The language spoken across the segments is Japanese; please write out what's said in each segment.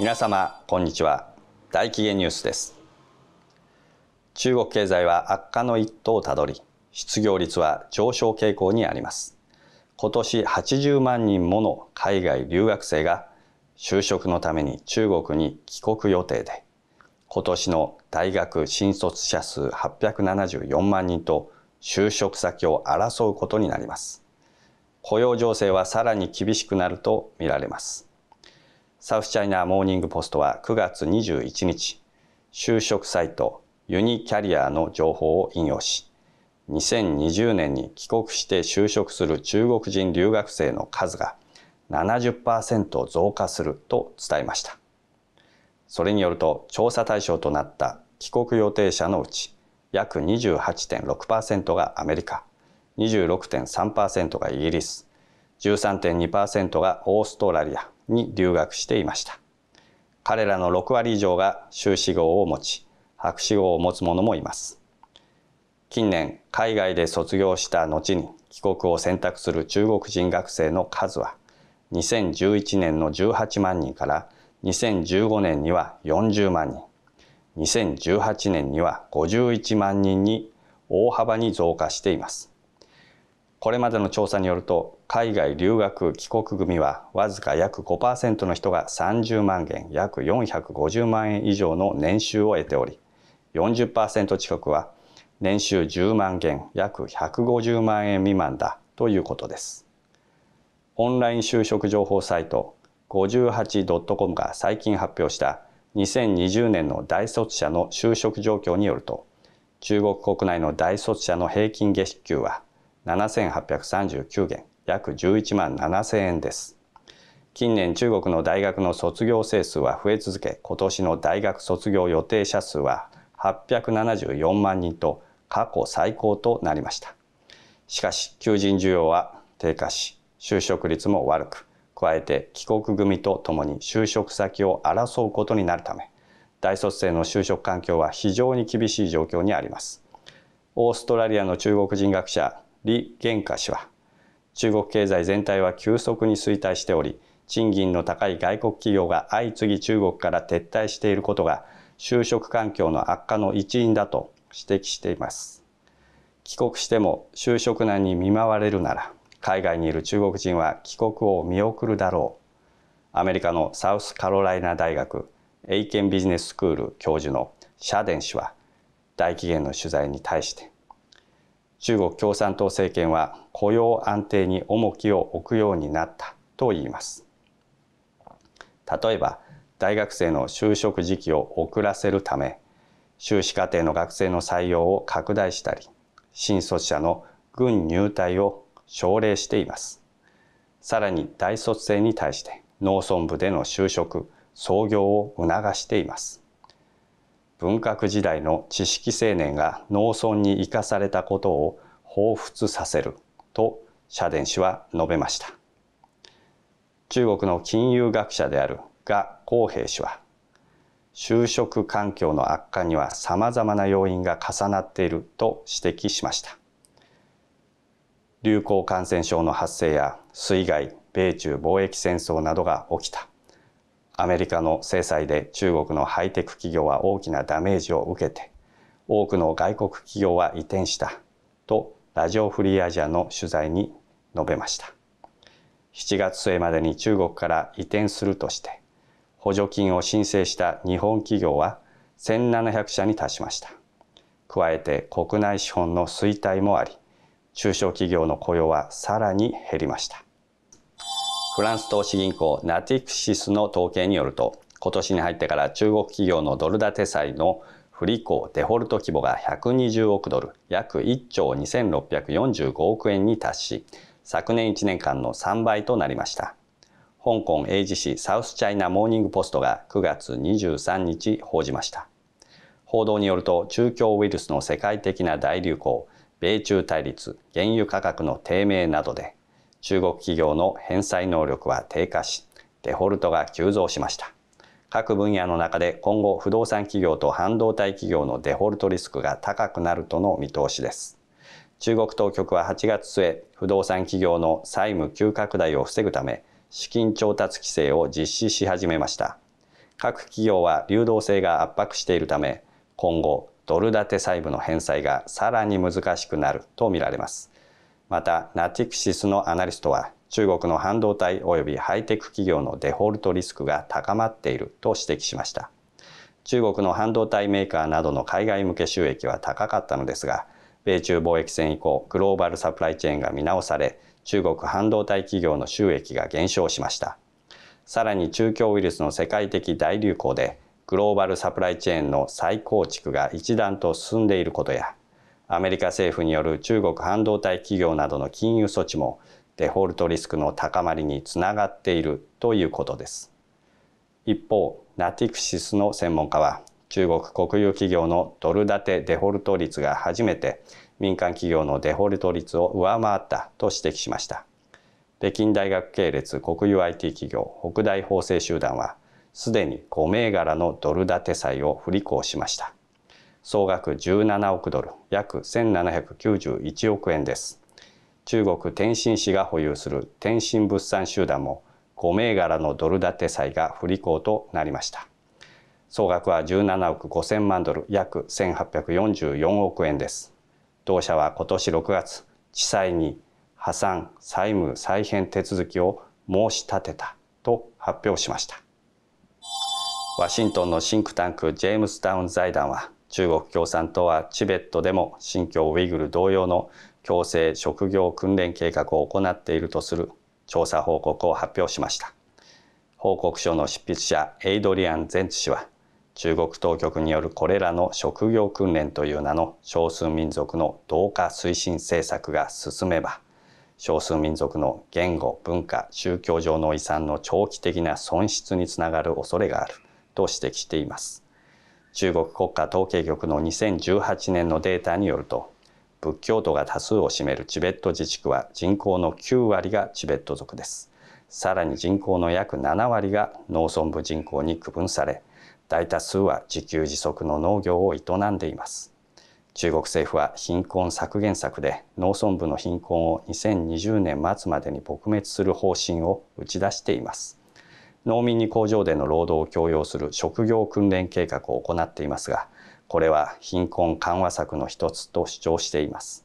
皆様こんにちは大企業ニュースです中国経済は悪化の一途をたどり失業率は上昇傾向にあります今年80万人もの海外留学生が就職のために中国に帰国予定で今年の大学新卒者数874万人と就職先を争うことになります雇用情勢はさらに厳しくなるとみられますサウスチャイナモーニングポストは9月21日、就職サイトユニキャリアの情報を引用し、2020年に帰国して就職する中国人留学生の数が70%増加すると伝えました。それによると調査対象となった帰国予定者のうち約28.6%がアメリカ、26.3%がイギリス、13.2%がオーストラリアに留学していました彼らの6割以上が修士号を持ち博士号を持つ者もいます近年海外で卒業した後に帰国を選択する中国人学生の数は2011年の18万人から2015年には40万人2018年には51万人に大幅に増加していますこれまでの調査によると海外留学帰国組はわずか約5%の人が30万元約450万円以上の年収を得ており40%近くは年収10万元約150万円未満だということですオンライン就職情報サイト 58.com が最近発表した2020年の大卒者の就職状況によると中国国内の大卒者の平均月給は7839元約11万7000円です。近年中国の大学の卒業生数は増え続け今年の大学卒業予定者数は874万人と過去最高となりましたしかし求人需要は低下し就職率も悪く加えて帰国組とともに就職先を争うことになるため大卒生の就職環境は非常に厳しい状況にありますオーストラリアの中国人学者李玄華氏は中国経済全体は急速に衰退しており、賃金の高い外国企業が相次ぎ中国から撤退していることが、就職環境の悪化の一因だと指摘しています。帰国しても就職難に見舞われるなら、海外にいる中国人は帰国を見送るだろう。アメリカのサウスカロライナ大学エイケンビジネススクール教授のシャデン氏は大紀元の取材に対して中国共産党政権は雇用安定に重きを置くようになったと言います例えば大学生の就職時期を遅らせるため修士課程の学生の採用を拡大したり新卒者の軍入隊を奨励していますさらに大卒生に対して農村部での就職創業を促しています文革時代の知識青年が農村に生かされたことを彷彿させると社殿氏は述べました中国の金融学者である賀公平氏は就職環境の悪化にはさまざまな要因が重なっていると指摘しました流行感染症の発生や水害米中貿易戦争などが起きたアメリカの制裁で中国のハイテク企業は大きなダメージを受けて多くの外国企業は移転したとラジオフリーアジアの取材に述べました7月末までに中国から移転するとして補助金を申請した日本企業は1700社に達しました加えて国内資本の衰退もあり中小企業の雇用はさらに減りましたフランス投資銀行ナティクシスの統計によると、今年に入ってから中国企業のドル建て債の不履行デフォルト規模が120億ドル、約1兆2645億円に達し、昨年1年間の3倍となりました。香港英字紙サウスチャイナモーニングポストが9月23日報じました。報道によると中共ウイルスの世界的な大流行、米中対立、原油価格の低迷などで中国企業の返済能力は低下し、デフォルトが急増しました。各分野の中で今後不動産企業と半導体企業のデフォルトリスクが高くなるとの見通しです。中国当局は8月末、不動産企業の債務急拡大を防ぐため、資金調達規制を実施し始めました。各企業は流動性が圧迫しているため、今後、ドル建て債務の返済がさらに難しくなるとみられます。またナティクシスのアナリストは中国の半導体及びハイテク企業のデフォルトリスクが高まっていると指摘しました中国の半導体メーカーなどの海外向け収益は高かったのですが米中貿易戦以降グローバルサプライチェーンが見直され中国半導体企業の収益が減少しましたさらに中共ウイルスの世界的大流行でグローバルサプライチェーンの再構築が一段と進んでいることやアメリカ政府による中国半導体企業などの金融措置もデフォルトリスクの高まりにつながっているということです一方ナティクシスの専門家は中国国有企業のドル建てデフォルト率が初めて民間企業のデフォルト率を上回ったと指摘しました北京大学系列国有 IT 企業北大法制集団はすでに5銘柄のドル建て債を振り行しました総額17億ドル約1791億円です中国天津市が保有する天津物産集団も5銘柄のドル建て債が不履行となりました総額は17億5000万ドル約1844億円です同社は今年6月地裁に破産債務再編手続きを申し立てたと発表しましたワシントンのシンクタンクジェームスタウン財団は中国共産党はチベットでも新疆ウイグル同様の強制職業訓練計画を行っているとする調査報告を発表しました報告書の執筆者エイドリアン・ゼンツ氏は中国当局によるこれらの職業訓練という名の少数民族の同化推進政策が進めば少数民族の言語文化宗教上の遺産の長期的な損失につながる恐れがあると指摘しています。中国国家統計局の2018年のデータによると仏教徒が多数を占めるチベット自治区は人口の9割がチベット族ですさらに人口の約7割が農村部人口に区分され大多数は自給自足の農業を営んでいます中国政府は貧困削減策で農村部の貧困を2020年末までに撲滅する方針を打ち出しています農民に工場での労働を強要する職業訓練計画を行っていますがこれは貧困緩和策の一つと主張しています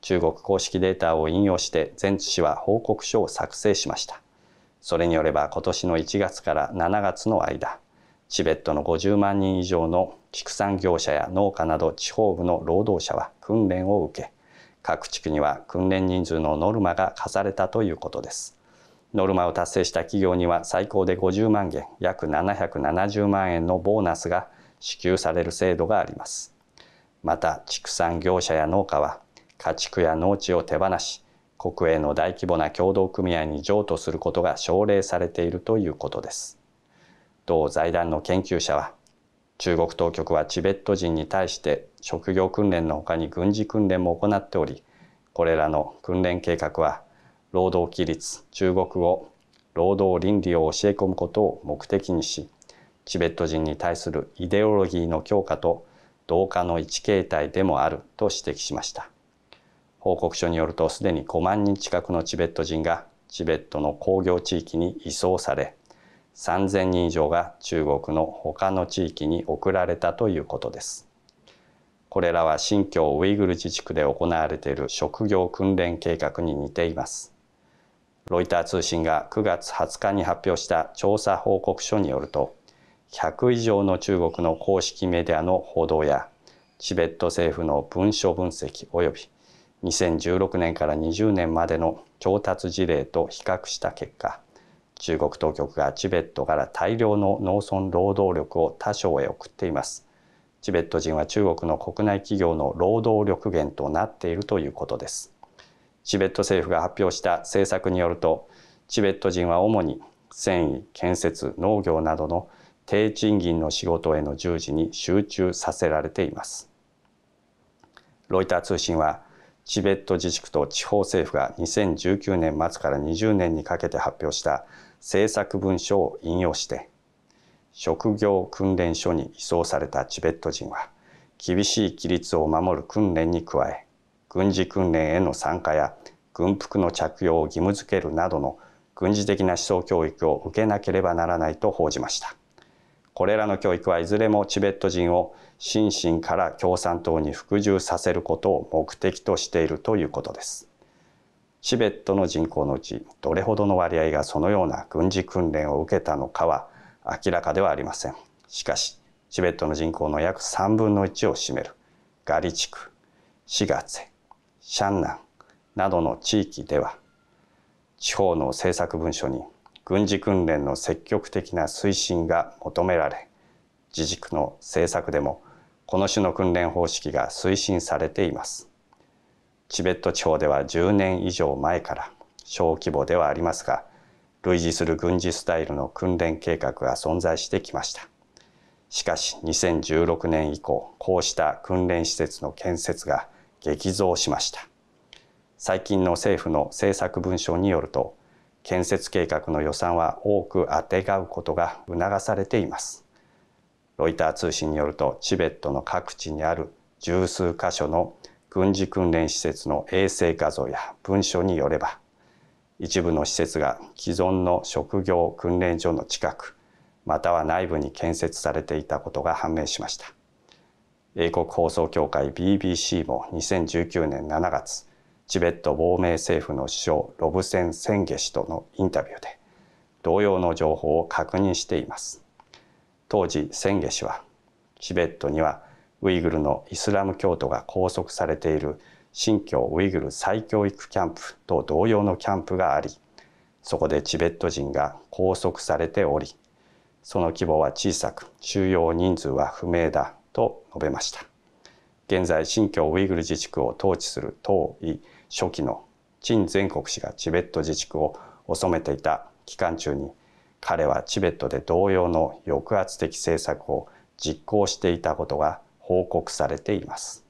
中国公式データを引用して前知氏は報告書を作成しましたそれによれば今年の1月から7月の間チベットの50万人以上の畜産業者や農家など地方部の労働者は訓練を受け各地区には訓練人数のノルマが課されたということですノルマを達成した企業には最高で50万元、約770万円のボーナスが支給される制度があります。また、畜産業者や農家は、家畜や農地を手放し、国営の大規模な協同組合に譲渡することが奨励されているということです。同財団の研究者は、中国当局はチベット人に対して職業訓練のほかに軍事訓練も行っており、これらの訓練計画は労働規律、中国語、労働倫理を教え込むことを目的にし、チベット人に対するイデオロギーの強化と同化の一形態でもあると指摘しました。報告書によるとすでに5万人近くのチベット人がチベットの工業地域に移送され、3000人以上が中国の他の地域に送られたということです。これらは新疆ウイグル自治区で行われている職業訓練計画に似ています。ロイター通信が9月20日に発表した調査報告書によると100以上の中国の公式メディアの報道やチベット政府の文書分析及び2016年から20年までの調達事例と比較した結果中国当局がチベットから大量の農村労働力を他省へ送っていますチベット人は中国の国内企業の労働力源となっているということですチベット政府が発表した政策によるとチベット人は主に繊維建設農業などの低賃金の仕事への従事に集中させられていますロイター通信はチベット自治区と地方政府が2019年末から20年にかけて発表した政策文書を引用して職業訓練所に移送されたチベット人は厳しい規律を守る訓練に加え軍事訓練への参加や軍服の着用を義務付けるなどの軍事的な思想教育を受けなければならないと報じました。これらの教育はいずれもチベット人を心身から共産党に服従させることを目的としているということです。チベットの人口のうちどれほどの割合がそのような軍事訓練を受けたのかは明らかではありません。しかし、チベットの人口の約3分の1を占めるガリ地区、シガツェ、シャンナンなどの地域では地方の政策文書に軍事訓練の積極的な推進が求められ自治区の政策でもこの種の訓練方式が推進されていますチベット地方では10年以上前から小規模ではありますが類似する軍事スタイルの訓練計画が存在してきましたしかし2016年以降こうした訓練施設の建設が激増しました。最近の政府の政策文書によると、建設計画の予算は多くあてがうことが促されています。ロイター通信によると、チベットの各地にある十数箇所の軍事訓練施設の衛星画像や文書によれば、一部の施設が既存の職業訓練所の近く、または内部に建設されていたことが判明しました。英国放送協会 BBC も2019年7月チベット亡命政府の首相ロブセン・センゲ氏とのインタビューで同様の情報を確認しています当時センゲ氏はチベットにはウイグルのイスラム教徒が拘束されている新疆ウイグル再教育キャンプと同様のキャンプがありそこでチベット人が拘束されておりその規模は小さく収容人数は不明だと述べました現在新疆ウイグル自治区を統治する東夷初期の陳全国氏がチベット自治区を治めていた期間中に彼はチベットで同様の抑圧的政策を実行していたことが報告されています